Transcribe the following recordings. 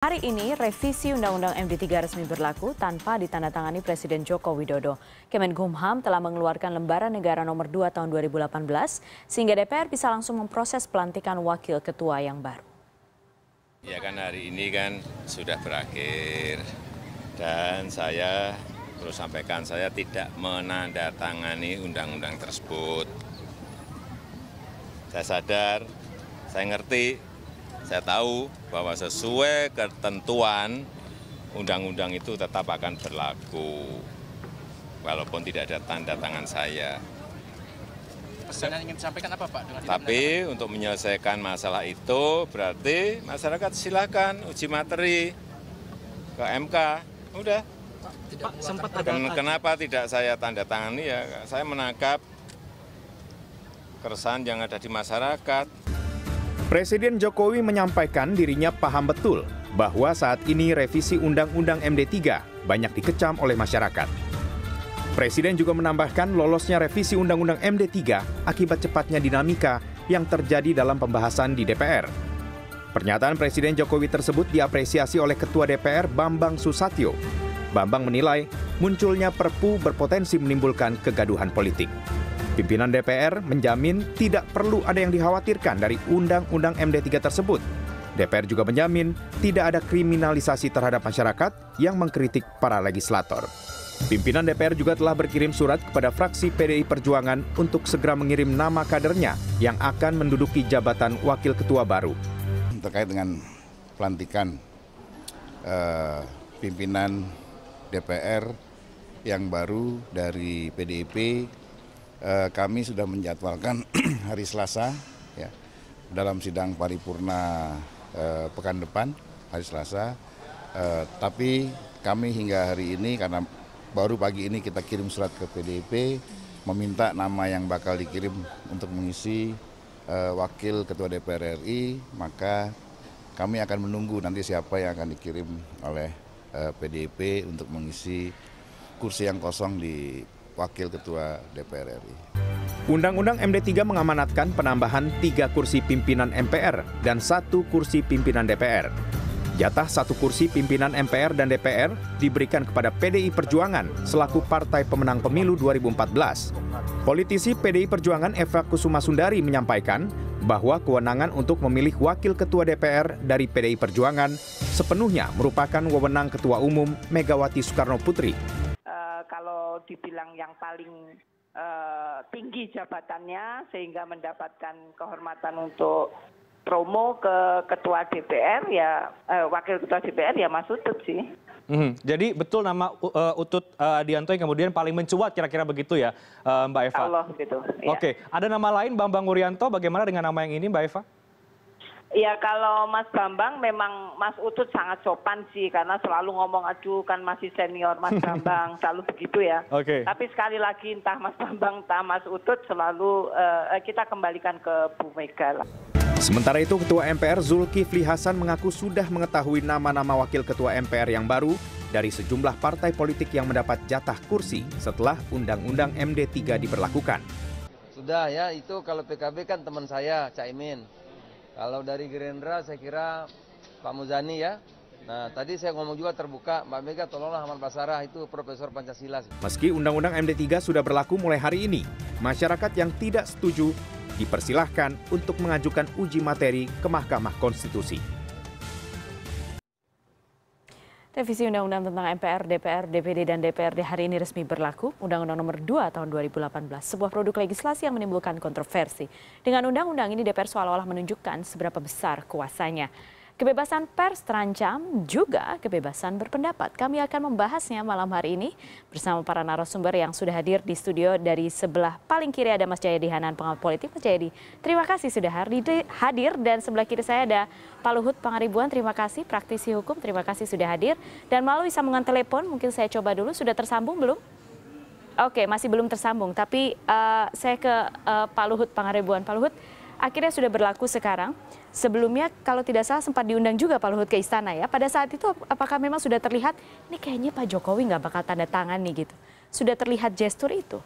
Hari ini revisi Undang-Undang MD3 resmi berlaku tanpa ditandatangani Presiden Joko Widodo. Kemenkumham telah mengeluarkan Lembaran Negara Nomor 2 Tahun 2018 sehingga DPR bisa langsung memproses pelantikan wakil ketua yang baru. Ya kan hari ini kan sudah berakhir dan saya perlu sampaikan saya tidak menandatangani undang-undang tersebut. Saya sadar, saya ngerti saya tahu bahwa sesuai ketentuan undang-undang itu tetap akan berlaku walaupun tidak ada tanda tangan saya. Pesan yang ingin disampaikan apa Pak? Dengan Tapi untuk menyelesaikan masalah itu berarti masyarakat silakan uji materi ke MK, udah. Pak, sempat ada Ken Kenapa tidak saya tanda tangani ya? Saya menangkap keresahan yang ada di masyarakat. Presiden Jokowi menyampaikan dirinya paham betul bahwa saat ini revisi Undang-Undang MD3 banyak dikecam oleh masyarakat. Presiden juga menambahkan lolosnya revisi Undang-Undang MD3 akibat cepatnya dinamika yang terjadi dalam pembahasan di DPR. Pernyataan Presiden Jokowi tersebut diapresiasi oleh Ketua DPR Bambang Susatyo. Bambang menilai munculnya perpu berpotensi menimbulkan kegaduhan politik. Pimpinan DPR menjamin tidak perlu ada yang dikhawatirkan dari Undang-Undang MD3 tersebut. DPR juga menjamin tidak ada kriminalisasi terhadap masyarakat yang mengkritik para legislator. Pimpinan DPR juga telah berkirim surat kepada fraksi PDI Perjuangan untuk segera mengirim nama kadernya yang akan menduduki jabatan wakil ketua baru. Terkait dengan pelantikan eh, pimpinan DPR yang baru dari PDIP Eh, kami sudah menjadwalkan hari Selasa ya, dalam sidang paripurna eh, pekan depan hari Selasa. Eh, tapi kami hingga hari ini karena baru pagi ini kita kirim surat ke PDIP meminta nama yang bakal dikirim untuk mengisi eh, wakil ketua DPR RI, maka kami akan menunggu nanti siapa yang akan dikirim oleh eh, PDIP untuk mengisi kursi yang kosong di Wakil Ketua DPR RI. Undang-Undang MD3 mengamanatkan penambahan tiga kursi pimpinan MPR dan satu kursi pimpinan DPR. Jatah satu kursi pimpinan MPR dan DPR diberikan kepada PDI Perjuangan selaku partai pemenang pemilu 2014. Politisi PDI Perjuangan Eva Kusuma Sundari menyampaikan bahwa kewenangan untuk memilih wakil ketua DPR dari PDI Perjuangan sepenuhnya merupakan wewenang ketua umum Megawati Soekarno Putri. Uh, kalau dibilang yang paling eh, tinggi jabatannya sehingga mendapatkan kehormatan untuk promo ke ketua DPR ya eh, wakil ketua DPR ya Mas Utut sih. Hmm, jadi betul nama uh, Utut uh, Adianto yang kemudian paling mencuat kira-kira begitu ya uh, Mbak Eva. Allah gitu. Ya. Oke, ada nama lain Bambang urianto Bagaimana dengan nama yang ini Mbak Eva? ya kalau mas bambang memang mas utut sangat sopan sih karena selalu ngomong aduh kan masih senior mas bambang selalu begitu ya okay. tapi sekali lagi entah mas bambang entah mas utut selalu uh, kita kembalikan ke bu mega lah Sementara itu, Ketua MPR Zulkifli Hasan mengaku sudah mengetahui nama-nama wakil Ketua MPR yang baru dari sejumlah partai politik yang mendapat jatah kursi setelah Undang-Undang MD3 diberlakukan. Sudah ya, itu kalau PKB kan teman saya, Caimin. Kalau dari Gerindra saya kira Pak Muzani ya. Nah, tadi saya ngomong juga terbuka, Mbak Mega tolonglah Ahmad Basarah itu Profesor Pancasila. Meski Undang-Undang MD3 sudah berlaku mulai hari ini, masyarakat yang tidak setuju dipersilahkan untuk mengajukan uji materi ke Mahkamah Konstitusi. Revisi Undang-Undang tentang MPR, DPR, DPD, dan DPRD hari ini resmi berlaku. Undang-Undang nomor 2 tahun 2018, sebuah produk legislasi yang menimbulkan kontroversi. Dengan undang-undang ini DPR seolah-olah menunjukkan seberapa besar kuasanya. Kebebasan pers terancam juga kebebasan berpendapat. Kami akan membahasnya malam hari ini bersama para narasumber yang sudah hadir di studio dari sebelah paling kiri ada Mas Jayadi Hanan pengamat politik. Mas Jayadi, terima kasih sudah hadir dan sebelah kiri saya ada Pak Luhut Pangaribuan, terima kasih praktisi hukum, terima kasih sudah hadir dan melalui sambungan telepon mungkin saya coba dulu sudah tersambung belum? Oke, masih belum tersambung tapi uh, saya ke uh, Pak Luhut Pangaribuan. Pak Luhut, akhirnya sudah berlaku sekarang. Sebelumnya kalau tidak salah sempat diundang juga Pak Luhut ke istana ya. Pada saat itu apakah memang sudah terlihat ini kayaknya Pak Jokowi nggak bakal tanda tangan nih gitu. Sudah terlihat gestur itu?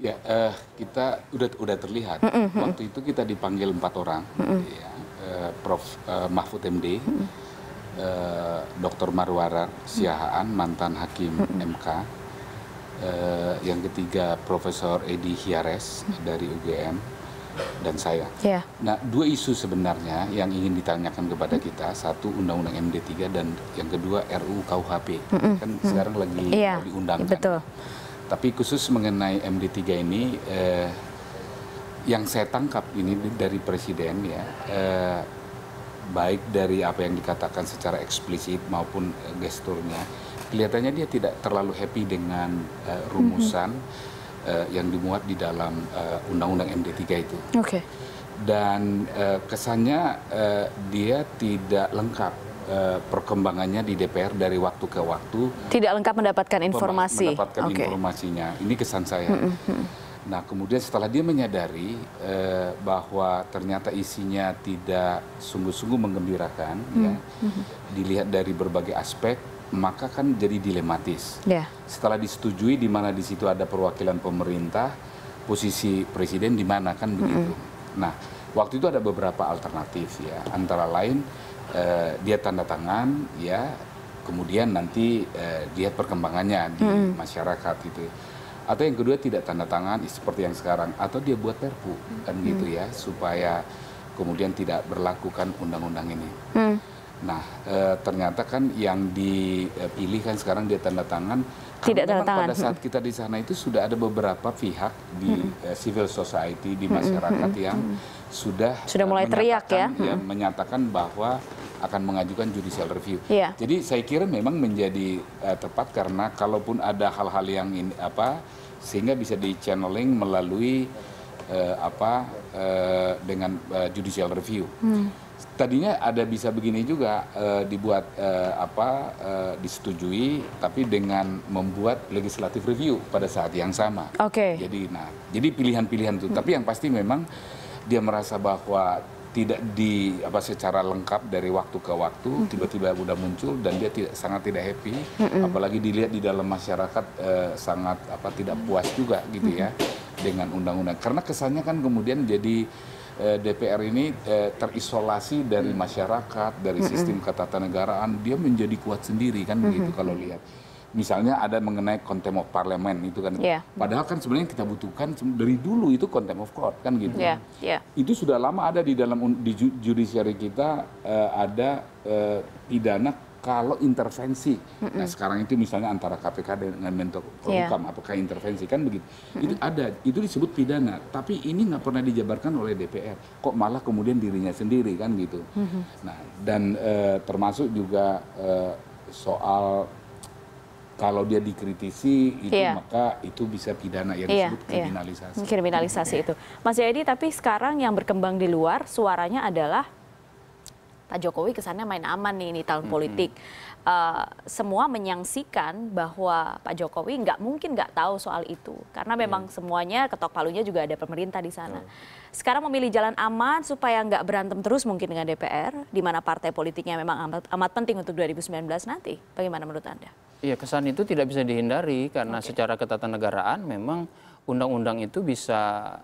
Ya uh, kita udah udah terlihat. Mm -hmm. Waktu itu kita dipanggil empat orang, mm -hmm. ya, uh, Prof uh, Mahfud MD. Mm -hmm. Uh, Dr. Marwara Siahaan, mantan hakim mm -hmm. MK, Uh, yang ketiga Profesor Edi Hiares dari UGM, dan saya. Yeah. Nah, dua isu sebenarnya yang ingin ditanyakan kepada kita, satu Undang-Undang MD3 dan yang kedua RUU KUHP. Mm -mm. Kan mm. sekarang lagi yeah. diundangkan. Betul. Tapi khusus mengenai MD3 ini eh, yang saya tangkap ini dari presiden ya, eh, baik dari apa yang dikatakan secara eksplisit maupun eh, gesturnya, kelihatannya dia tidak terlalu happy dengan eh, rumusan. Mm -hmm uh, yang dimuat di dalam eh, Undang-Undang MD3 itu. Oke. Okay. Dan uh, kesannya uh, dia tidak lengkap perkembangannya di DPR dari waktu ke waktu. Tidak lengkap mendapatkan informasi. Mendapatkan okay. informasinya. Ini kesan saya. Mm -hmm. Nah, kemudian setelah dia menyadari eh, bahwa ternyata isinya tidak sungguh-sungguh menggembirakan, hmm. ya, mm-hmm. dilihat dari berbagai aspek, maka kan jadi dilematis. Yeah. Setelah disetujui di mana di situ ada perwakilan pemerintah, posisi presiden di mana kan begitu. Mm -hmm. Nah, waktu itu ada beberapa alternatif ya, antara lain eh, dia tanda tangan ya, kemudian nanti eh, lihat perkembangannya di mm -hmm. masyarakat itu atau yang kedua tidak tanda tangan seperti yang sekarang atau dia buat perpu kan hmm. gitu ya supaya kemudian tidak berlakukan undang-undang ini hmm. Nah, e, ternyata kan yang dipilih kan sekarang dia tanda tangan. Tidak tanda tangan. Pada saat kita di sana itu sudah ada beberapa pihak di hmm. civil society di masyarakat hmm. yang sudah sudah mulai eh, teriak ya, ya menyatakan bahwa akan mengajukan judicial review. Ya. Jadi saya kira memang menjadi uh, tepat karena kalaupun ada hal-hal yang ini, apa sehingga bisa di channeling melalui uh, apa uh, dengan uh, judicial review. Hmm. Tadinya ada bisa begini juga uh, dibuat uh, apa uh, disetujui tapi dengan membuat legislative review pada saat yang sama. Oke. Okay. Jadi nah, jadi pilihan-pilihan itu hmm. tapi yang pasti memang dia merasa bahwa tidak di apa secara lengkap dari waktu ke waktu hmm. tiba-tiba hmm. udah muncul dan dia tidak sangat tidak happy hmm. apalagi dilihat di dalam masyarakat eh, sangat apa tidak puas juga gitu hmm. ya dengan undang-undang karena kesannya kan kemudian jadi eh, DPR ini eh, terisolasi dari masyarakat dari sistem ketatanegaraan dia menjadi kuat sendiri kan begitu kalau lihat misalnya ada mengenai contempt of parliament itu kan. Yeah. Padahal kan sebenarnya kita butuhkan dari dulu itu contempt of court kan gitu. Yeah. Kan. Yeah. Itu sudah lama ada di dalam di judiciary kita uh, ada uh, pidana kalau intervensi. Mm-mm. Nah sekarang itu misalnya antara KPK dengan Menteri iya. Polhukam, yeah. apakah intervensi kan begitu? Mm-mm. Itu ada, itu disebut pidana. Tapi ini nggak pernah dijabarkan oleh DPR. Kok malah kemudian dirinya sendiri kan gitu. Mm-hmm. Nah dan e, termasuk juga e, soal kalau dia dikritisi itu yeah. maka itu bisa pidana yang yeah, disebut iya. kriminalisasi. Yeah. Kriminalisasi itu. Mas Yadi tapi sekarang yang berkembang di luar suaranya adalah Pak Jokowi kesannya main aman nih ini tahun mm -hmm. politik. Uh, semua menyangsikan bahwa Pak Jokowi nggak mungkin nggak tahu soal itu karena iya. memang mm. semuanya ketok palunya juga ada pemerintah di sana. Mm. Sekarang memilih jalan aman supaya nggak berantem terus mungkin dengan DPR, di mana partai politiknya memang amat, amat penting untuk 2019 nanti. Bagaimana menurut anda? Iya kesan itu tidak bisa dihindari karena okay. secara ketatanegaraan memang undang-undang itu bisa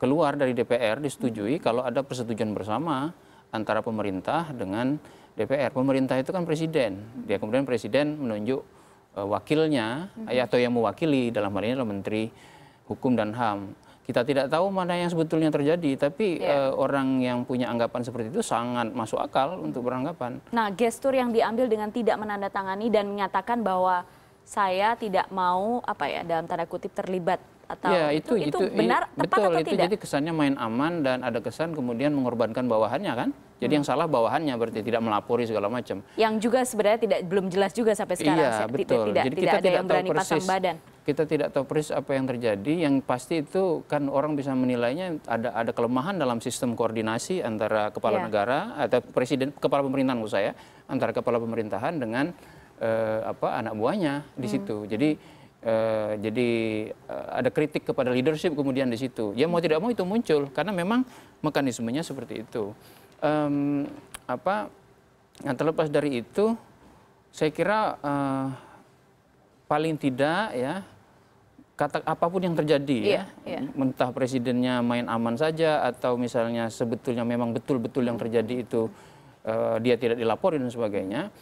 keluar dari DPR disetujui hmm. kalau ada persetujuan bersama antara pemerintah dengan DPR. Pemerintah itu kan presiden. Dia kemudian presiden menunjuk uh, wakilnya mm -hmm. atau yang mewakili dalam hal ini adalah Menteri Hukum dan HAM. Kita tidak tahu mana yang sebetulnya terjadi, tapi yeah. Iya. uh, orang yang punya anggapan seperti itu sangat masuk akal untuk beranggapan. Nah, gestur yang diambil dengan tidak menandatangani dan menyatakan bahwa saya tidak mau apa ya dalam tanda kutip terlibat atau ya, itu, itu, itu benar i, tepat betul, atau itu tidak? Jadi kesannya main aman dan ada kesan kemudian mengorbankan bawahannya kan? Jadi hmm. yang salah bawahannya berarti tidak melapori segala macam. Yang juga sebenarnya tidak belum jelas juga sampai sekarang. Iya betul. Tidak, jadi kita ada tidak yang tahu persis. badan. Kita tidak tahu persis apa yang terjadi. Yang pasti itu kan orang bisa menilainya ada ada kelemahan dalam sistem koordinasi antara kepala ya. negara atau presiden kepala pemerintahan menurut saya antara kepala pemerintahan dengan eh, apa anak buahnya di hmm. situ. Jadi Eh, jadi uh, ada kritik kepada leadership kemudian di situ. Ya mau tidak mau itu muncul karena memang mekanismenya seperti itu. Um, apa yang terlepas dari itu, saya kira uh, paling tidak ya kata apapun yang terjadi yeah, ya, yeah. mentah iya. presidennya main aman saja atau misalnya sebetulnya memang betul-betul yang terjadi itu uh, dia tidak dilaporin dan sebagainya.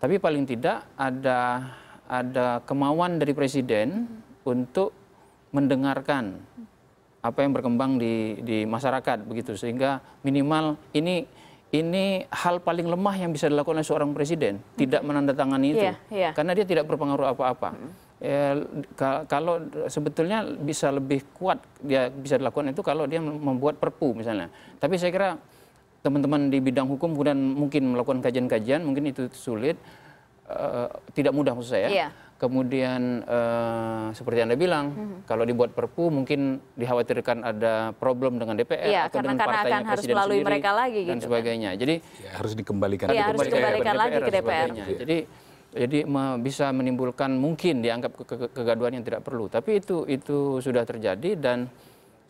Tapi paling tidak ada ada kemauan dari presiden untuk mendengarkan apa yang berkembang di, di masyarakat begitu sehingga minimal ini ini hal paling lemah yang bisa dilakukan oleh seorang presiden hmm. tidak menandatangani itu yeah, yeah. karena dia tidak berpengaruh apa-apa hmm. Ya, kalau sebetulnya bisa lebih kuat dia bisa dilakukan itu kalau dia membuat perpu misalnya tapi saya kira teman-teman di bidang hukum kemudian mungkin melakukan kajian-kajian mungkin itu sulit Eh, tidak mudah maksud saya. Ya. Iya. Kemudian uh, seperti anda bilang, hmm. kalau dibuat Perpu mungkin dikhawatirkan ada problem dengan DPR yeah, atau karena, dengan partainya akan harus melalui mereka lagi, gitu, dan sebagainya. Kan? Jadi ya, harus dikembalikan, ya, harus dikembalikan DPR, lagi ke DPR. Yeah. Iya. Jadi jadi bisa menimbulkan mungkin dianggap ke ke kegaduhan yang tidak perlu. Tapi itu itu sudah terjadi dan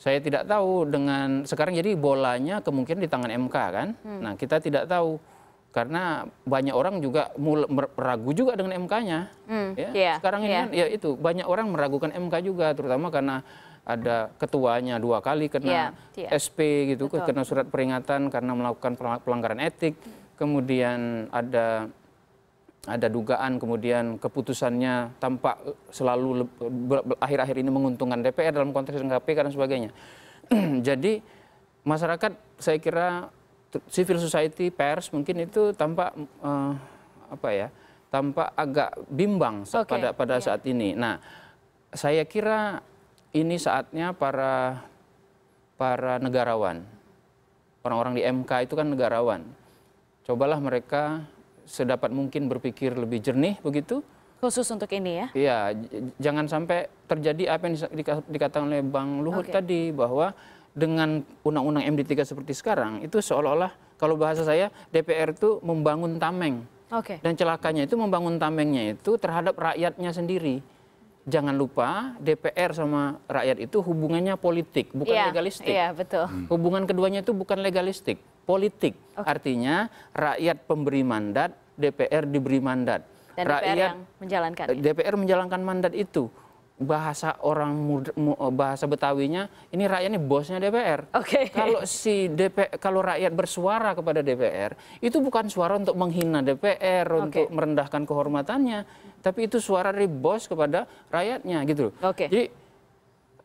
saya tidak tahu dengan sekarang jadi bolanya kemungkinan di tangan MK kan. Hmm. Nah kita tidak tahu karena banyak orang juga meragu juga dengan MK-nya. Mm, ya. yeah, Sekarang ini yeah. kan ya itu banyak orang meragukan MK juga, terutama karena ada ketuanya dua kali kena yeah, yeah. SP gitu, Betul. kena surat peringatan karena melakukan pelanggaran etik. Kemudian ada ada dugaan kemudian keputusannya tampak selalu akhir-akhir ini menguntungkan DPR dalam konteks KPK dan sebagainya. Jadi masyarakat saya kira civil society pers mungkin itu tampak eh, apa ya tampak agak bimbang okay, pada yeah. saat ini. Nah, saya kira ini saatnya para para negarawan, orang-orang di MK itu kan negarawan. Cobalah mereka sedapat mungkin berpikir lebih jernih begitu. Khusus untuk ini ya? Iya, jangan sampai terjadi apa yang dikatakan oleh Bang Luhut okay. tadi bahwa dengan undang-undang MD3 seperti sekarang itu seolah-olah kalau bahasa saya DPR itu membangun tameng. Okay. Dan celakanya itu membangun tamengnya itu terhadap rakyatnya sendiri. Jangan lupa DPR sama rakyat itu hubungannya politik, bukan yeah, legalistik. Iya, yeah, betul. Hmm. Hubungan keduanya itu bukan legalistik, politik. Okay. Artinya rakyat pemberi mandat, DPR diberi mandat. Dan rakyat yang menjalankan. DPR menjalankan mandat itu bahasa orang muda, eh, bahasa Betawinya ini rakyatnya bosnya DPR. Okay. Kalau si DP kalau rakyat bersuara kepada DPR itu bukan suara untuk menghina DPR okay. untuk merendahkan kehormatannya, tapi itu suara dari bos kepada rakyatnya gitu. Okay. Jadi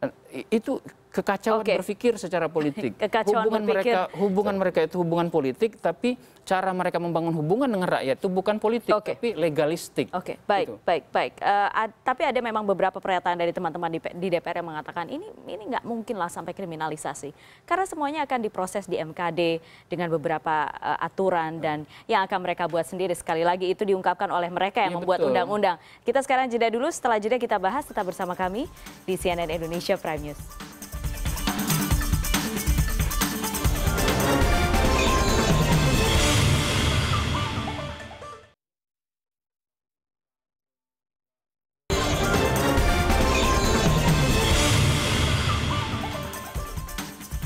eh, itu kekacauan okay. berpikir secara politik. Kekacauan hubungan berpikir. mereka hubungan mereka itu hubungan politik tapi cara mereka membangun hubungan dengan rakyat itu bukan politik okay. tapi legalistik. Oke, okay. baik, gitu. baik, baik. Uh, tapi ada memang beberapa pernyataan dari teman-teman di, di DPR yang mengatakan ini ini nggak mungkin lah sampai kriminalisasi karena semuanya akan diproses di MKD dengan beberapa uh, aturan dan yang akan mereka buat sendiri. Sekali lagi itu diungkapkan oleh mereka yang ya, membuat undang-undang. Kita sekarang jeda dulu, setelah jeda kita bahas tetap bersama kami di CNN Indonesia Prime News.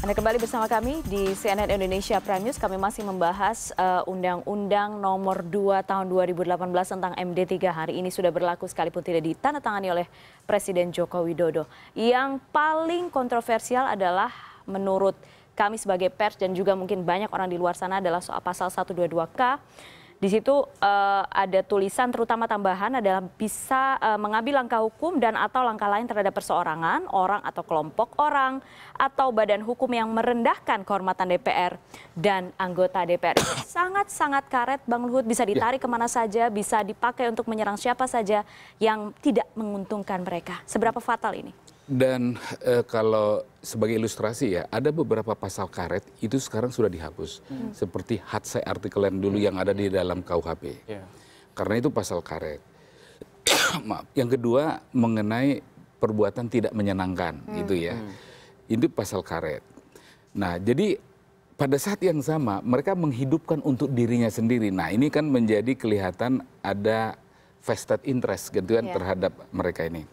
Anda kembali bersama kami di CNN Indonesia Prime News. Kami masih membahas eh, Undang-Undang uh, Undang -Undang Nomor 2 Tahun 2018 tentang MD3 hari ini sudah berlaku sekalipun tidak ditandatangani oleh Presiden Joko Widodo. Yang paling kontroversial adalah menurut kami sebagai pers dan juga mungkin banyak orang di luar sana adalah soal pasal 122K di situ uh, ada tulisan terutama tambahan adalah bisa uh, mengambil langkah hukum dan atau langkah lain terhadap perseorangan, orang atau kelompok orang atau badan hukum yang merendahkan kehormatan DPR dan anggota DPR. Sangat-sangat karet Bang Luhut bisa ya. ditarik kemana saja, bisa dipakai untuk menyerang siapa saja yang tidak menguntungkan mereka. Seberapa fatal ini? dan eh, kalau sebagai ilustrasi ya ada beberapa pasal karet itu sekarang sudah dihapus hmm. seperti artikel yang dulu yang ada di dalam KUHP ya. karena itu pasal karet Maaf. yang kedua mengenai perbuatan tidak menyenangkan hmm. itu ya hmm. itu pasal karet nah jadi pada saat yang sama mereka menghidupkan untuk dirinya sendiri nah ini kan menjadi kelihatan ada vested interest gitu kan yeah. terhadap mereka ini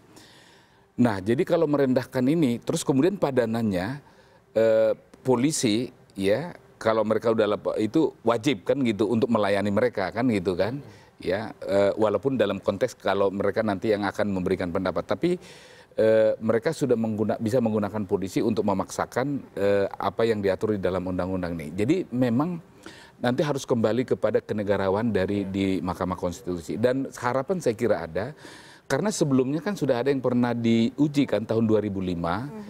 nah jadi kalau merendahkan ini terus kemudian padanannya eh, polisi ya kalau mereka udah itu wajib kan gitu untuk melayani mereka kan gitu kan ya eh, walaupun dalam konteks kalau mereka nanti yang akan memberikan pendapat tapi eh, mereka sudah mengguna, bisa menggunakan polisi untuk memaksakan apa yang diatur di dalam undang-undang ini. Jadi memang nanti harus kembali kepada kenegarawan dari di Mahkamah Konstitusi. Dan harapan saya kira ada karena sebelumnya kan sudah ada yang pernah diuji kan tahun 2005 mm-hmm.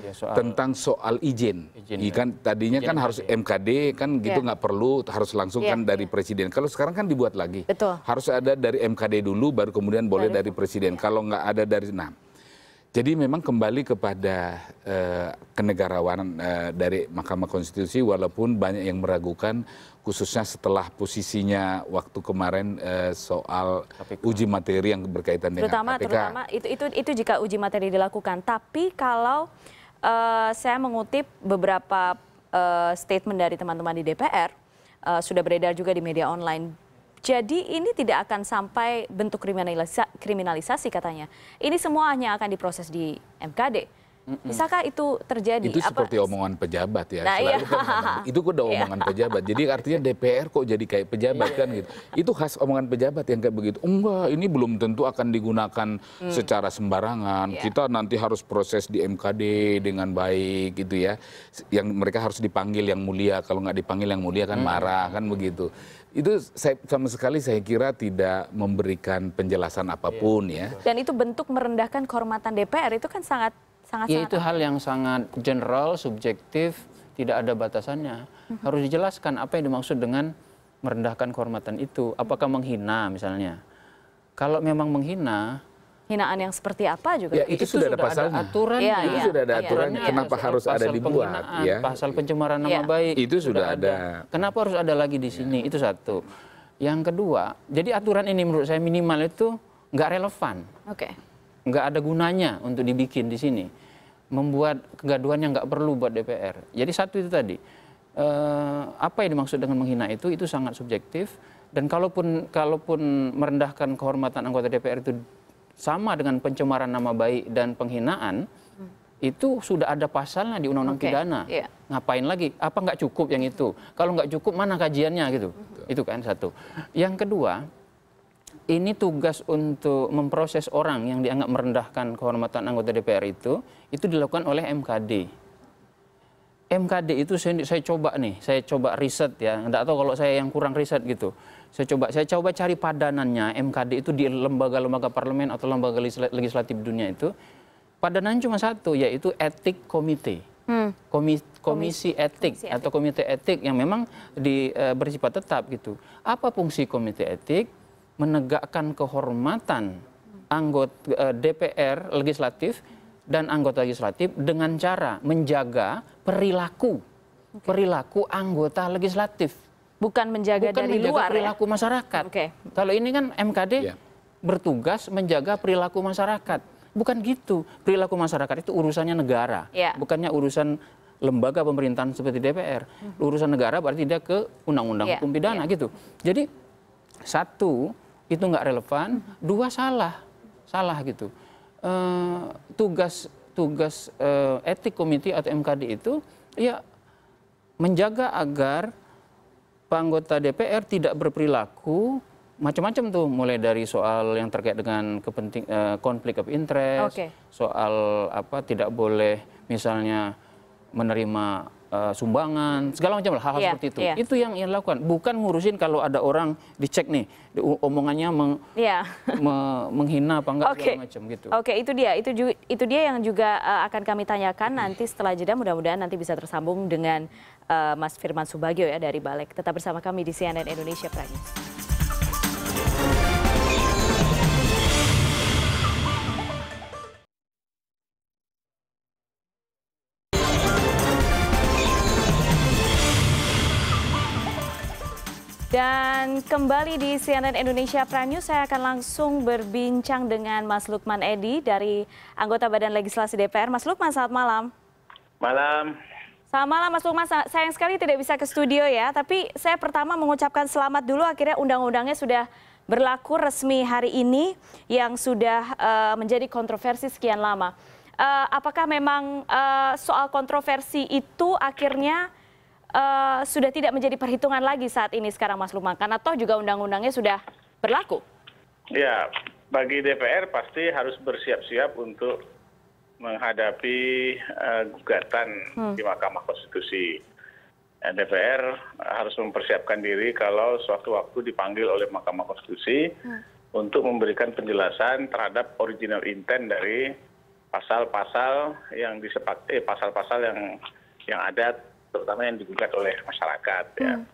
ya, soal tentang soal izin. izin iya ya. kan tadinya izin kan harus MKD kan iya. gitu nggak perlu harus langsung yeah, kan dari presiden. Kalau sekarang kan dibuat lagi. Betul. Harus ada dari MKD dulu baru kemudian boleh dari, dari presiden. Iya. Kalau nggak ada dari nah. Jadi memang kembali kepada uh, kenegarawanan uh, dari Mahkamah Konstitusi walaupun banyak yang meragukan khususnya setelah posisinya waktu kemarin eh, soal KPK. uji materi yang berkaitan terutama, dengan KPK. Terutama itu, itu itu jika uji materi dilakukan. Tapi kalau eh, saya mengutip beberapa eh, statement dari teman-teman di DPR eh, sudah beredar juga di media online. Jadi ini tidak akan sampai bentuk kriminalisa kriminalisasi katanya. Ini semua hanya akan diproses di MKD Bisakah itu terjadi? Itu seperti Apa? omongan pejabat ya. Nah, iya. Kan kok iya. itu udah omongan pejabat. Jadi artinya DPR kok jadi kayak pejabat iya. kan gitu. Itu khas omongan pejabat yang kayak begitu. Enggak, ini belum tentu akan digunakan hmm. secara sembarangan. Yeah. Kita nanti harus proses di MKD dengan baik gitu ya. Yang mereka harus dipanggil yang mulia. Kalau nggak dipanggil yang mulia kan hmm. marah kan begitu itu saya, sama sekali saya kira tidak memberikan penjelasan iya. apapun ya. Dan itu bentuk merendahkan kehormatan DPR itu kan sangat sangat, ya itu hal yang sangat general, subjektif, tidak ada batasannya. Mhm. Harus dijelaskan apa yang dimaksud dengan merendahkan kehormatan itu. Apakah menghina misalnya? Kalau memang menghina, hinaan yang seperti apa juga? Ya, itu, itu sudah, ada pasalnya. Aturan Ya, itu ya. sudah ada aturan. Ya. Iya, iya. iya. Kenapa ya. harus pasal ada dibuat? Ya. Pasal pencemaran nama ya. baik itu sudah, sudah ada. ada. Kenapa harus ada lagi di sini? Ya. Itu satu. Yang kedua, jadi aturan ini menurut saya minimal itu nggak relevan. Oke. Okay. Nggak ada gunanya untuk dibikin di sini membuat kegaduhan yang nggak perlu buat DPR. Jadi satu itu tadi, eh, apa yang dimaksud dengan menghina itu itu sangat subjektif dan kalaupun kalaupun merendahkan kehormatan anggota DPR itu sama dengan pencemaran nama baik dan penghinaan hmm. itu sudah ada pasalnya di undang-undang okay. pidana. Yeah. Ngapain lagi? Apa nggak cukup yang itu? Kalau nggak cukup mana kajiannya gitu? -hmm. Itu kan satu. Yang kedua, ini tugas untuk memproses orang yang dianggap merendahkan kehormatan anggota DPR itu, itu dilakukan oleh MKD. MKD itu saya, saya coba nih, saya coba riset ya, nggak tahu kalau saya yang kurang riset gitu. Saya coba, saya coba cari padanannya MKD itu di lembaga-lembaga parlemen atau lembaga legislatif dunia itu, padanan cuma satu yaitu etik komite. Hmm. Komisi, komisi etik, komisi etik atau komite etik yang memang di, e, bersifat tetap gitu. Apa fungsi komite etik? menegakkan kehormatan anggota eh, DPR legislatif dan anggota legislatif dengan cara menjaga perilaku perilaku anggota legislatif bukan menjaga bukan dari menjaga luar ya? perilaku ya? masyarakat okay. kalau ini kan MKD yeah. bertugas menjaga perilaku masyarakat bukan gitu perilaku masyarakat itu urusannya negara yeah. bukannya urusan lembaga pemerintahan seperti DPR hmm. urusan negara berarti tidak ke undang-undang yeah. hukum pidana yeah. gitu jadi satu itu nggak relevan mm-hmm. dua salah salah gitu e, tugas tugas e, etik komite atau MKD itu ya menjaga agar anggota DPR tidak berperilaku macam-macam tuh mulai dari soal yang terkait dengan kepenting uh, konflik of interest okay. soal apa tidak boleh misalnya menerima Eh, sumbangan segala macam hal-hal yeah, seperti itu yeah. itu yang ia lakukan bukan ngurusin kalau ada orang dicek nih omongannya meng, yeah. me, menghina apa enggak okay. segala macam gitu oke okay, itu dia itu juga, itu dia yang juga uh, akan kami tanyakan nanti setelah jeda mudah-mudahan nanti bisa tersambung dengan uh, Mas Firman Subagio ya dari Balek tetap bersama kami di CNN Indonesia Prime News kembali di CNN Indonesia Prime News. Saya akan langsung berbincang dengan Mas Lukman Edi dari anggota Badan Legislasi DPR. Mas Lukman, selamat malam. Malam. Selamat malam Mas Lukman. Sayang sekali tidak bisa ke studio ya, tapi saya pertama mengucapkan selamat dulu akhirnya undang-undangnya sudah berlaku resmi hari ini yang sudah uh, menjadi kontroversi sekian lama. Uh, apakah memang uh, soal kontroversi itu akhirnya uh, sudah tidak menjadi perhitungan lagi saat ini sekarang Mas Lumang? Karena toh juga undang-undangnya sudah berlaku. Ya, bagi DPR pasti harus bersiap-siap untuk menghadapi uh, gugatan hmm. di Mahkamah Konstitusi. Eh, DPR harus mempersiapkan diri kalau suatu waktu dipanggil oleh Mahkamah Konstitusi hmm. untuk memberikan penjelasan terhadap original intent dari pasal-pasal yang disepakati eh, pasal-pasal yang yang ada terutama yang digugat oleh masyarakat ya hmm.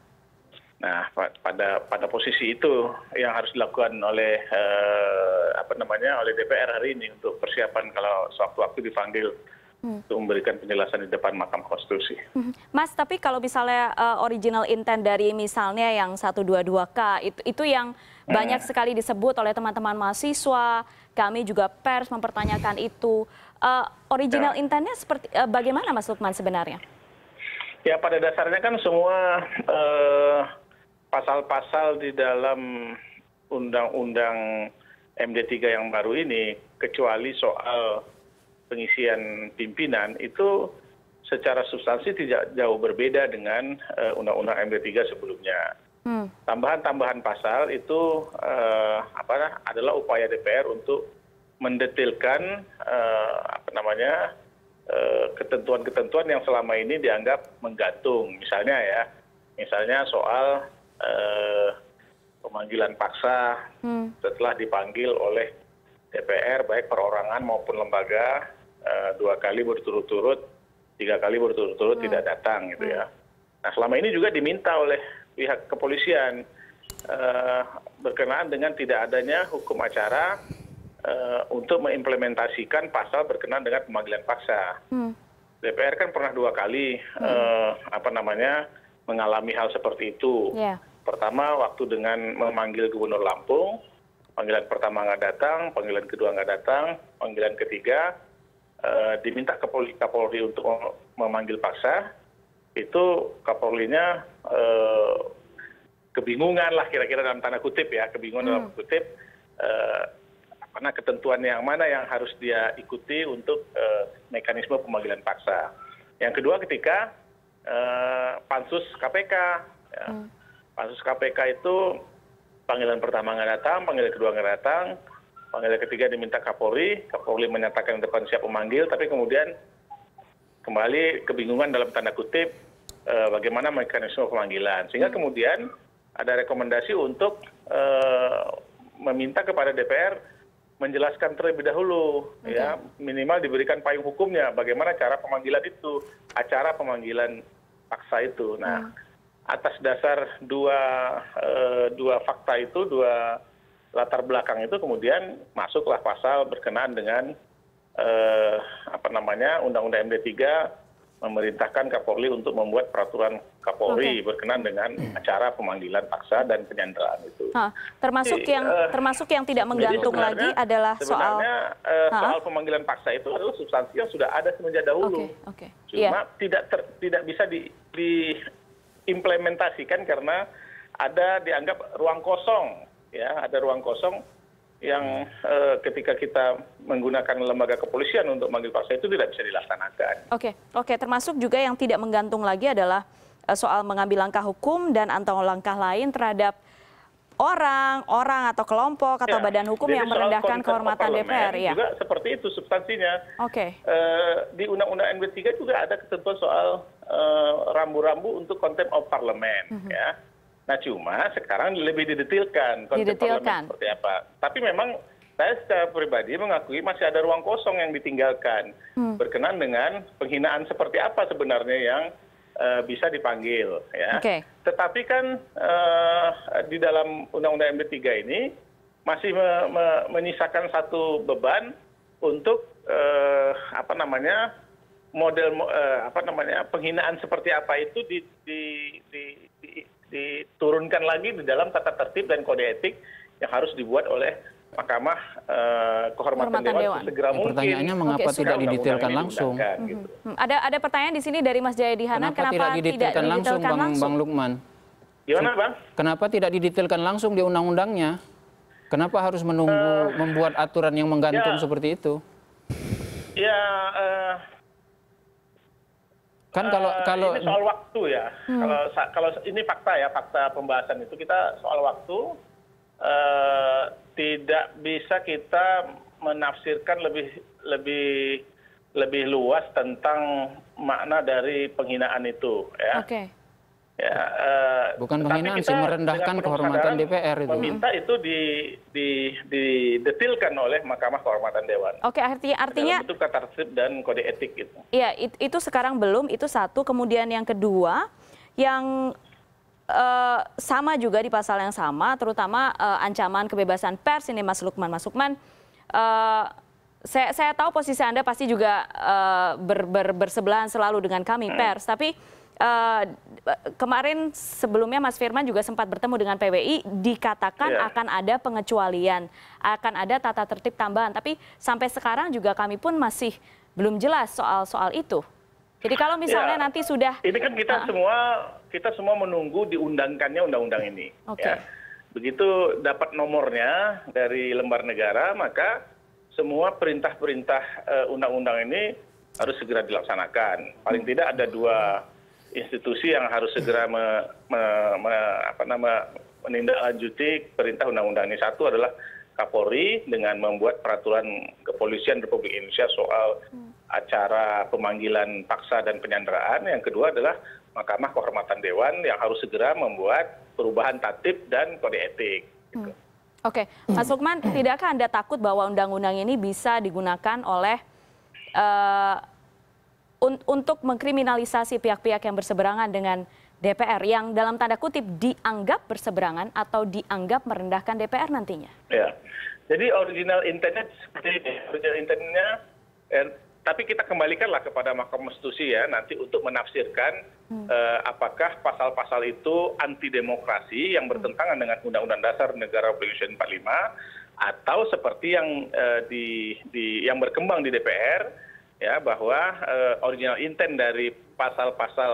nah pada pada posisi itu yang harus dilakukan oleh eh, apa namanya oleh DPR hari ini untuk persiapan kalau sewaktu-waktu dipanggil hmm. untuk memberikan penjelasan di depan Mahkamah Konstitusi. Hmm. Mas, tapi kalau misalnya uh, original intent dari misalnya yang 122K itu itu yang hmm. banyak sekali disebut oleh teman-teman mahasiswa, kami juga pers mempertanyakan itu. Uh, original ya. intentnya seperti uh, bagaimana Mas Lukman sebenarnya? ya pada dasarnya kan semua eh, pasal pasal di dalam undang undang md tiga yang baru ini kecuali soal pengisian pimpinan itu secara substansi tidak jauh berbeda dengan eh, undang undang md tiga sebelumnya hmm. tambahan tambahan pasal itu eh, adalah upaya dpr untuk mendetilkan apa namanya Eh, ketentuan-ketentuan yang selama ini dianggap menggantung misalnya ya misalnya soal eh, pemanggilan paksa hmm. setelah dipanggil oleh DPR baik perorangan maupun lembaga eh, dua kali berturut-turut tiga kali berturut-turut hmm. tidak datang gitu ya hmm. nah selama ini juga diminta oleh pihak kepolisian eh, berkenaan dengan tidak adanya hukum acara Eh, untuk mengimplementasikan pasal berkenaan dengan pemanggilan paksa. Hmm. DPR kan pernah dua kali hmm. eh, apa namanya mengalami hal seperti itu. Ya. Pertama waktu dengan memanggil Gubernur Lampung, panggilan pertama nggak datang, panggilan kedua nggak datang, panggilan ketiga eh, diminta Kapolri, Kapolri untuk memanggil paksa, itu Kapolrinya kebingungan lah kira-kira dalam tanda kutip ya, kebingungan dalam hmm. kutip mana ketentuan yang mana yang harus dia ikuti untuk eh, mekanisme pemanggilan paksa yang kedua ketika eh, pansus KPK ya. hmm. pansus KPK itu panggilan pertama nggak datang panggilan kedua nggak datang panggilan ketiga diminta Kapolri Kapolri menyatakan depan siap memanggil tapi kemudian kembali kebingungan dalam tanda kutip eh, bagaimana mekanisme pemanggilan sehingga hmm. kemudian ada rekomendasi untuk meminta kepada DPR menjelaskan terlebih dahulu ya minimal diberikan payung hukumnya bagaimana cara pemanggilan itu acara pemanggilan paksa itu nah hmm. atas dasar dua eh, dua fakta itu dua latar belakang itu kemudian masuklah pasal berkenaan dengan eh, apa namanya undang-undang MD 3 memerintahkan Kapolri untuk membuat peraturan Kapolri okay. berkenan dengan hmm. acara pemanggilan paksa dan penyanderaan itu. Ha, termasuk Jadi, yang uh, termasuk yang tidak menggantung lagi adalah soal uh, soal pemanggilan paksa itu adalah substansi yang sudah ada semenjak dahulu. Okay, okay. Cuma yeah. tidak ter, tidak bisa di, diimplementasikan karena ada dianggap ruang kosong ya, ada ruang kosong yang eh, ketika kita menggunakan lembaga kepolisian untuk manggil paksa itu tidak bisa dilaksanakan. Oke, oke, termasuk juga yang tidak menggantung lagi adalah Eh, soal mengambil langkah hukum dan atau langkah lain terhadap orang, orang atau kelompok atau ya, badan hukum yang merendahkan kehormatan DPR. Ya. Juga seperti itu substansinya. Oke. Okay. Eh, di Undang-Undang MD 3 juga ada ketentuan soal eh, rambu-rambu uh, untuk konten of parlemen Mm -hmm. ya. Nah cuma sekarang lebih didetilkan konten didetilkan. seperti apa. Tapi memang saya secara pribadi mengakui masih ada ruang kosong yang ditinggalkan hmm. berkenan dengan penghinaan seperti apa sebenarnya yang Eh, bisa dipanggil ya tetapi kan eh, di dalam undang undang md 3 ini masih menyisakan satu beban untuk eh, apa namanya model apa namanya penghinaan seperti apa itu diturunkan lagi di dalam tata tertib dan kode etik yang harus dibuat oleh Mahkamah eh, Kehormatan, Dewan, Dewan. segera eh, mungkin. Pertanyaannya mengapa Oke, tidak didetailkan langsung? Hmm, gitu. Hmm. Ada ada pertanyaan di sini dari Mas Jayadi Dihana kenapa, kenapa tidak didetailkan, langsung, langsung, Bang, Bang Lukman? Gimana Bang? Kenapa tidak didetailkan langsung di undang-undangnya? Kenapa harus menunggu uh, membuat aturan yang menggantung ya, seperti itu? Ya uh, kan kalau kalau ini soal waktu ya hmm. kalau kalau ini fakta ya fakta pembahasan itu kita soal waktu tidak bisa kita menafsirkan lebih luas tentang makna dari penghinaan itu ya, ya eh, bukan penghinaan sih merendahkan kehormatan DPR itu meminta itu didetilkan oleh Mahkamah Kehormatan Dewan oke artinya itu tertib dan kode etik itu iya itu sekarang belum itu satu kemudian yang kedua yang uh, sama juga di pasal yang sama, terutama uh, ancaman kebebasan pers ini Mas Lukman. Mas Lukman, uh, saya, saya tahu posisi Anda pasti juga uh, ber, ber, bersebelahan selalu dengan kami hmm. pers, tapi uh, kemarin sebelumnya Mas Firman juga sempat bertemu dengan PWI, dikatakan yeah. akan ada pengecualian, akan ada tata tertib tambahan, tapi sampai sekarang juga kami pun masih belum jelas soal soal itu. Jadi kalau misalnya ya, nanti sudah ini kan kita uh, semua kita semua menunggu diundangkannya undang undang ini ya. begitu dapat nomornya dari lembar negara maka semua perintah perintah undang undang ini harus segera dilaksanakan paling tidak ada dua institusi yang harus segera menindaklanjuti perintah undang undang ini satu adalah Kapolri dengan membuat peraturan kepolisian Republik Indonesia soal hmm. acara pemanggilan paksa dan penyanderaan. Yang kedua adalah mahkamah kehormatan dewan yang harus segera membuat perubahan tatib dan kode etik. Gitu. Hmm. Oke, Mas Lukman, tidakkah Anda takut bahwa undang-undang ini bisa digunakan oleh uh, un untuk mengkriminalisasi pihak-pihak yang berseberangan dengan DPR yang dalam tanda kutip dianggap berseberangan atau dianggap merendahkan DPR nantinya? Ya, jadi original intentnya seperti ini. Original intentnya eh, tapi kita kembalikanlah kepada mahkamah konstitusi ya nanti untuk menafsirkan hmm. eh, apakah pasal pasal itu anti demokrasi yang hmm. bertentangan dengan undang undang dasar negara Republik indonesia empat puluh lima atau seperti yang eh, berkembang di dpr ya bahwa eh, original intent dari pasal pasal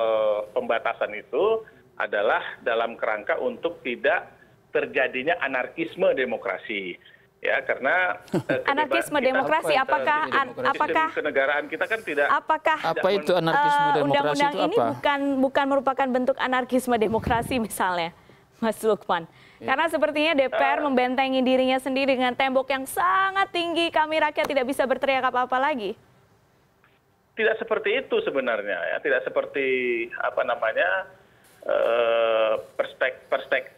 pembatasan itu adalah dalam kerangka untuk tidak terjadinya anarkisme demokrasi ya karena eh, anarkisme demokrasi apakah eh, apakah kenegaraan kita kan tidak apakah apa itu anarkisme eh, demokrasi undang-undang ini bukan bukan merupakan bentuk anarkisme demokrasi misalnya Mas Lukman iya. karena sepertinya DPR membentengi dirinya sendiri dengan tembok yang sangat tinggi kami rakyat tidak bisa berteriak apa-apa lagi tidak seperti itu sebenarnya ya tidak seperti apa namanya perspek perspek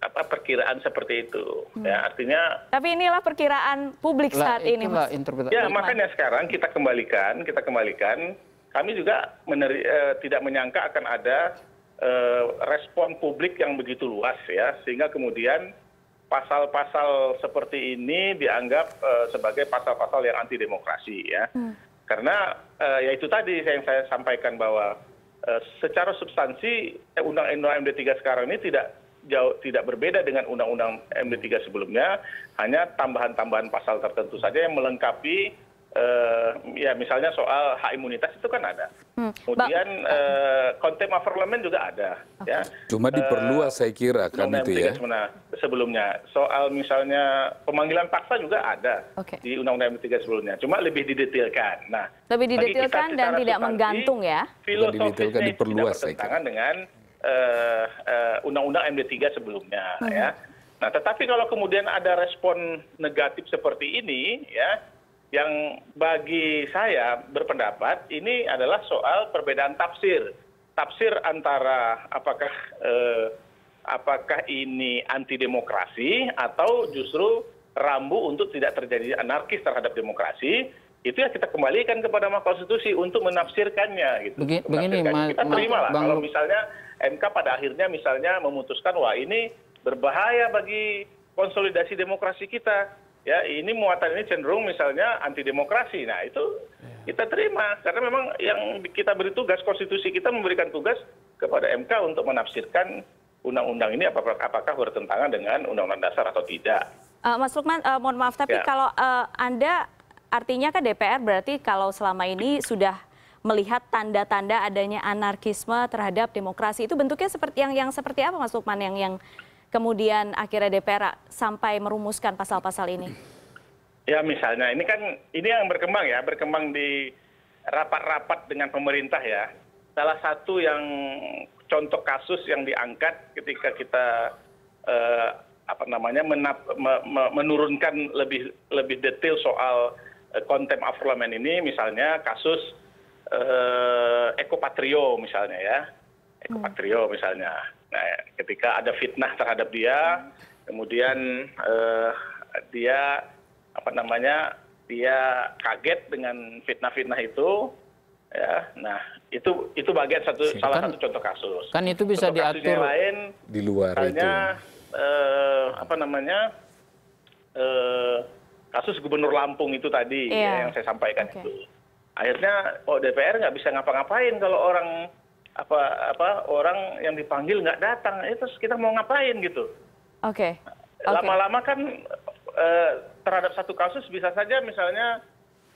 apa perkiraan seperti itu hmm. ya artinya tapi inilah perkiraan publik saat ini mas ya makanya sekarang kita kembalikan kita kembalikan kami juga meneri, eh, tidak menyangka akan ada eh, respon publik yang begitu luas ya sehingga kemudian pasal-pasal seperti ini dianggap eh, sebagai pasal-pasal yang anti demokrasi ya hmm. karena eh, ya itu tadi yang saya sampaikan bahwa eh, secara substansi eh, undang-undang MD3 sekarang ini tidak jauh tidak berbeda dengan undang undang md tiga sebelumnya hanya tambahan tambahan pasal tertentu saja yang melengkapi eh, ya misalnya soal hak imunitas itu kan ada hmm. kemudian konten eh, of parliament juga ada ya cuma eh, diperluas saya kira kan itu ya sebelumnya soal misalnya pemanggilan paksa juga ada di undang-undang md tiga sebelumnya cuma lebih didetailkan nah lebih didetailkan dan tidak menggantung ya Diperluas, tidak bertentangan dengan Eh, eh, undang undang md 3 sebelumnya hmm. ya nah tetapi kalau kemudian ada respon negatif seperti ini ya yang bagi saya berpendapat ini adalah soal perbedaan tafsir tafsir antara apakah eh, apakah ini anti demokrasi atau justru rambu untuk tidak terjadi anarkis terhadap demokrasi itu ya kita kembalikan kepada mahkamah konstitusi untuk menafsirkannya gitu. Begini, menafsirkannya. kita terima lah bang... kalau misalnya MK pada akhirnya misalnya memutuskan wah ini berbahaya bagi konsolidasi demokrasi kita ya ini muatan ini cenderung misalnya anti demokrasi nah itu ya. kita terima karena memang yang kita beri tugas konstitusi kita memberikan tugas kepada MK untuk menafsirkan undang-undang ini apakah, apakah bertentangan dengan undang-undang dasar atau tidak. Uh, Mas Lukman, uh, mohon maaf tapi ya. kalau uh, Anda artinya kan DPR berarti kalau selama ini sudah melihat tanda-tanda adanya anarkisme terhadap demokrasi itu bentuknya seperti yang yang seperti apa Mas Lukman yang yang kemudian akhirnya DPR sampai merumuskan pasal-pasal ini? Ya misalnya ini kan ini yang berkembang ya berkembang di rapat-rapat dengan pemerintah ya. Salah satu yang contoh kasus yang diangkat ketika kita eh, apa namanya menap, me, me, menurunkan lebih lebih detail soal Eh, contempt of parliament ini misalnya kasus eh, ekopatrio misalnya ya ekopatrio hmm. misalnya nah, ketika ada fitnah terhadap dia kemudian eh, dia apa namanya dia kaget dengan fitnah-fitnah itu ya nah itu itu bagian satu salah kan satu contoh kasus kan itu bisa contoh diatur lain di luar misalnya, itu eh, apa namanya eh, kasus gubernur lampung itu tadi iya. ya, yang saya sampaikan itu akhirnya oh dpr nggak bisa ngapa ngapain kalau orang apa apa orang yang dipanggil nggak datang ya, terus kita mau ngapain gitu oke lama lama kan eh, terhadap satu kasus bisa saja misalnya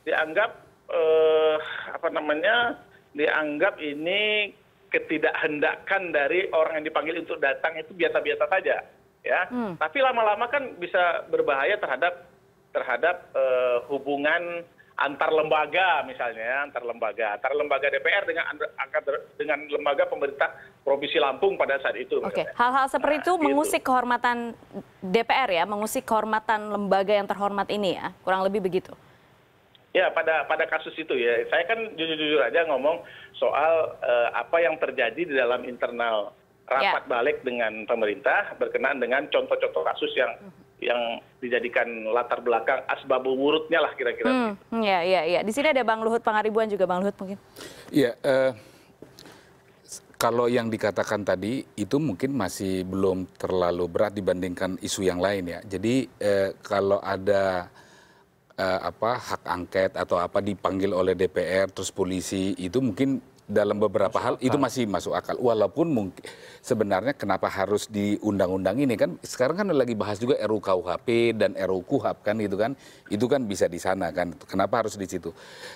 dianggap eh, apa namanya dianggap ini ketidakhendakan dari orang yang dipanggil untuk datang itu biasa-biasa saja ya hmm. tapi lama-lama kan bisa berbahaya terhadap terhadap eh, hubungan antar lembaga misalnya ya, antar lembaga antar lembaga dpr dengan dengan lembaga pemerintah provinsi Lampung pada saat itu. Oke, hal-hal seperti itu nah, gitu. mengusik kehormatan DPR ya, mengusik kehormatan lembaga yang terhormat ini ya, kurang lebih begitu. Ya pada pada kasus itu ya, saya kan jujur-jujur aja ngomong soal eh, apa yang terjadi di dalam internal ya. rapat yeah. balik dengan pemerintah berkenaan dengan contoh-contoh kasus yang mhm yang dijadikan latar belakang asbabul wurudnya lah kira-kira. Hmm, ya, ya, ya. Di sini ada Bang Luhut Pangaribuan juga, Bang Luhut mungkin. Iya, uh, kalau yang dikatakan tadi itu mungkin masih belum terlalu berat dibandingkan isu yang lain ya. Jadi uh, kalau ada uh, apa hak angket atau apa dipanggil oleh DPR terus polisi itu mungkin dalam beberapa masuk hal akal. itu masih masuk akal walaupun mungkin sebenarnya kenapa harus di undang-undang ini kan sekarang kan lagi bahas juga Kuhp dan Kuhap kan gitu kan itu kan bisa di sana kan kenapa harus di situ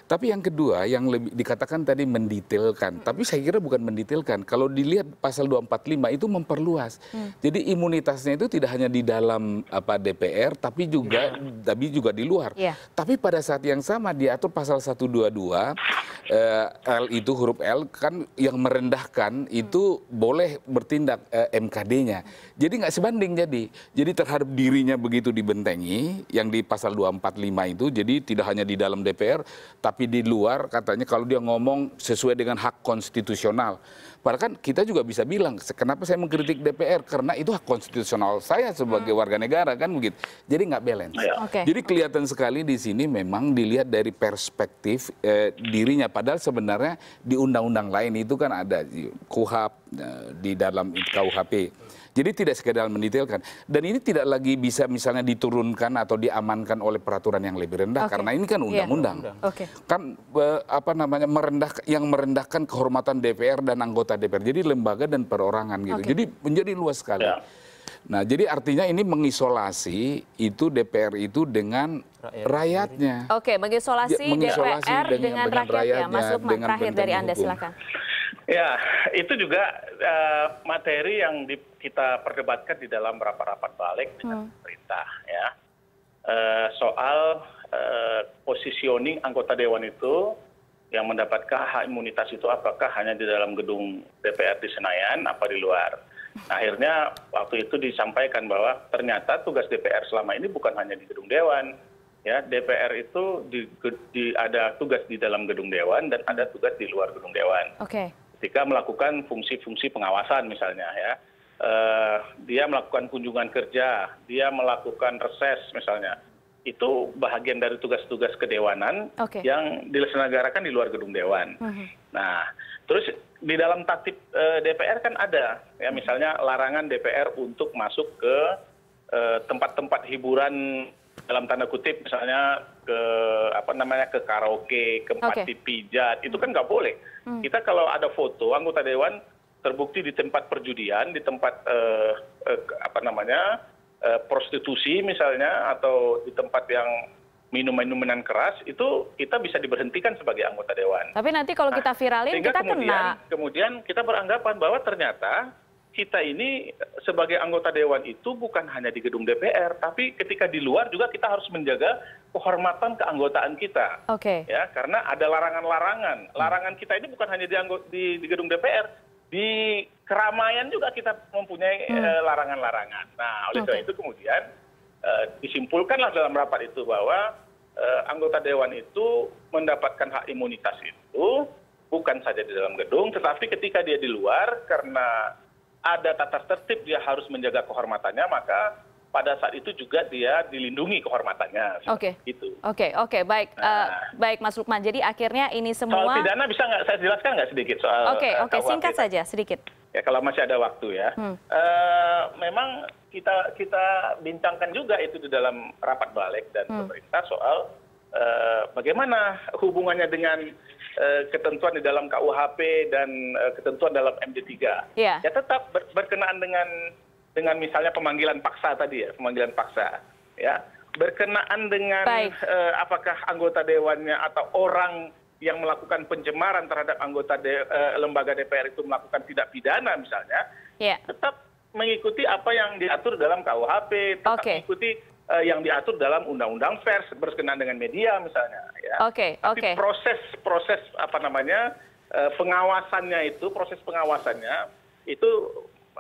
tapi yang kedua yang lebih dikatakan tadi mendetailkan tapi saya kira bukan mendetailkan kalau dilihat pasal 245 itu memperluas hmm. jadi imunitasnya itu tidak hanya di dalam apa DPR tapi juga ya. tapi juga di luar yeah. tapi pada saat yang sama diatur pasal 122 eh, L itu huruf L kan yang merendahkan itu boleh bertindak eh, MKD-nya. Jadi nggak sebanding jadi. Jadi terhadap dirinya begitu dibentengi yang di pasal 245 itu jadi tidak hanya di dalam DPR tapi di luar katanya kalau dia ngomong sesuai dengan hak konstitusional. Padahal kan kita juga bisa bilang, kenapa saya mengkritik DPR? Karena itu hak konstitusional saya sebagai hmm. warga negara kan begitu. Jadi nggak balance. Iya. Okay. Jadi kelihatan sekali di sini memang dilihat dari perspektif eh, dirinya. Padahal sebenarnya di undang-undang lain itu kan ada eh, KUHAP eh, di dalam KUHP. Jadi tidak sekedar mendetailkan. Dan ini tidak lagi bisa misalnya diturunkan atau diamankan oleh peraturan yang lebih rendah okay. karena ini kan iya. undang-undang. Yeah. Okay. Kan apa namanya merendah yang merendahkan kehormatan DPR dan anggota DPR. Jadi lembaga dan perorangan gitu. Okay. Jadi menjadi luas sekali. Yeah. Nah, jadi artinya ini mengisolasi itu DPR itu dengan rakyatnya. Oke, mengisolasi, mengisolasi DPR dengan, dengan rakyatnya. rakyatnya. Mas Lukman, terakhir dari Anda, silakan ya itu juga eh, materi yang kita perdebatkan di dalam rapat rapat balik dengan hmm. pemerintah ya eh, soal eh, positioning anggota dewan itu yang mendapatkan hak imunitas itu apakah hanya di dalam gedung DPR di Senayan apa di luar. Nah, akhirnya waktu itu disampaikan bahwa ternyata tugas DPR selama ini bukan hanya di gedung dewan. Ya, DPR itu ada tugas di dalam gedung dewan dan ada tugas di luar gedung dewan. Oke ketika melakukan fungsi fungsi pengawasan misalnya ya eh, dia melakukan kunjungan kerja dia melakukan reses misalnya itu bahagian dari tugas tugas kedewanan yang diselenggarakan di luar gedung dewan mhm. nah terus di dalam tatib eh, DPR kan ada ya misalnya larangan DPR untuk masuk ke eh, tempat-tempat hiburan dalam tanda kutip misalnya ke apa namanya ke karaoke ke tempat pijat itu kan nggak boleh hmm. kita kalau ada foto anggota dewan terbukti di tempat perjudian di tempat eh, eh, apa namanya eh, prostitusi misalnya atau di tempat yang minum minuman keras itu kita bisa diberhentikan sebagai anggota dewan. Tapi nanti kalau nah, kita viralin nah, kita kemudian, kena. Kemudian kita beranggapan bahwa ternyata kita ini sebagai anggota dewan itu bukan hanya di gedung dpr tapi ketika di luar juga kita harus menjaga kehormatan keanggotaan kita Oke. ya karena ada larangan larangan larangan kita ini bukan hanya di di, gedung dpr di keramaian juga kita mempunyai hmm. eh, larangan larangan nah oleh karena itu kemudian eh, disimpulkanlah dalam rapat itu bahwa eh, anggota dewan itu mendapatkan hak imunitas itu bukan saja di dalam gedung tetapi ketika dia di luar karena ada tata tertib dia harus menjaga kehormatannya maka pada saat itu juga dia dilindungi kehormatannya. Oke. Okay. Itu. Oke, okay, oke, okay, baik. Nah. Uh, baik Mas Lukman. Jadi akhirnya ini semua Soal pidana bisa nggak saya jelaskan nggak sedikit soal Oke, okay, eh, oke, okay, singkat saja sedikit. Ya kalau masih ada waktu ya. Hmm. Uh, memang kita kita bincangkan juga itu di dalam rapat balik dan hmm. pemerintah soal uh, bagaimana hubungannya dengan Eh, ketentuan di dalam kuhp dan eh, ketentuan dalam md 3 iya. ya tetap berkenaan dengan dengan misalnya pemanggilan paksa tadi ya pemanggilan paksa ya berkenaan dengan eh, apakah anggota dewannya atau orang yang melakukan pencemaran terhadap anggota de, lembaga DPR itu melakukan tidak pidana misalnya Ya. tetap mengikuti apa yang diatur dalam KUHP tetap okay. mengikuti Eh, yang diatur dalam undang undang pers berkenaan dengan media misalnya ya. Oke, oke. proses proses apa namanya? Eh, pengawasannya itu, proses pengawasannya itu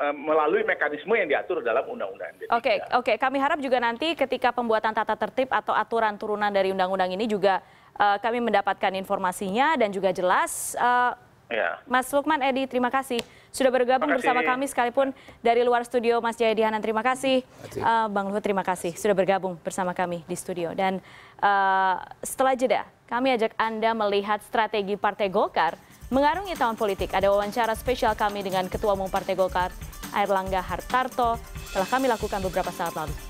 eh, melalui mekanisme yang diatur dalam undang-undang. Oke, oke. okay. Kami harap juga nanti ketika pembuatan tata tertib atau aturan turunan dari undang-undang ini juga uh, kami mendapatkan informasinya dan juga jelas uh, Iya. mas lukman edi terima kasih sudah bergabung bersama kami sekalipun dari luar studio mas jaya Hanan, terima kasih uh, bang luhut terima kasih sudah bergabung bersama kami di studio dan uh, setelah jeda kami ajak anda melihat strategi partai golkar mengarungi tahun politik ada wawancara spesial kami dengan ketua umum partai golkar air langga hartarto telah kami lakukan beberapa saat lalu